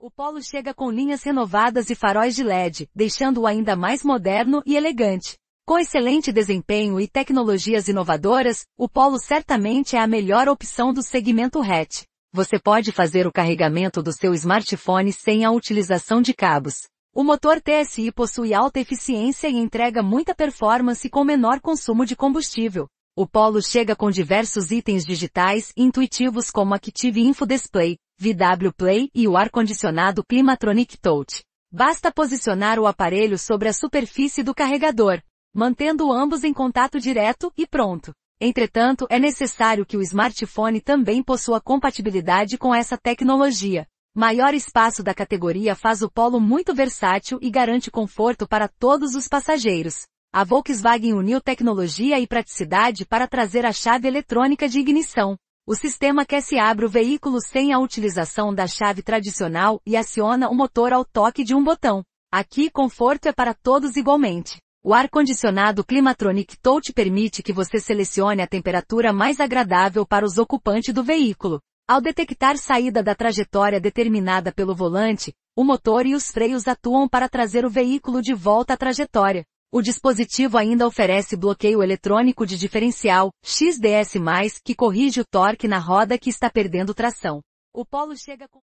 O Polo chega com linhas renovadas e faróis de LED, deixando-o ainda mais moderno e elegante. Com excelente desempenho e tecnologias inovadoras, o Polo certamente é a melhor opção do segmento hatch. Você pode fazer o carregamento do seu smartphone sem a utilização de cabos. O motor TSI possui alta eficiência e entrega muita performance com menor consumo de combustível. O Polo chega com diversos itens digitais intuitivos como Active Info Display, VW Play e o ar-condicionado Climatronic Touch. Basta posicionar o aparelho sobre a superfície do carregador, mantendo ambos em contato direto e pronto. Entretanto, é necessário que o smartphone também possua compatibilidade com essa tecnologia. Maior espaço da categoria faz o Polo muito versátil e garante conforto para todos os passageiros a Volkswagen uniu tecnologia e praticidade para trazer a chave eletrônica de ignição. O sistema se abre o veículo sem a utilização da chave tradicional e aciona o motor ao toque de um botão. Aqui conforto é para todos igualmente. O ar-condicionado Climatronic Touch permite que você selecione a temperatura mais agradável para os ocupantes do veículo. Ao detectar saída da trajetória determinada pelo volante, o motor e os freios atuam para trazer o veículo de volta à trajetória. O dispositivo ainda oferece bloqueio eletrônico de diferencial, XDS+, que corrige o torque na roda que está perdendo tração. O polo chega com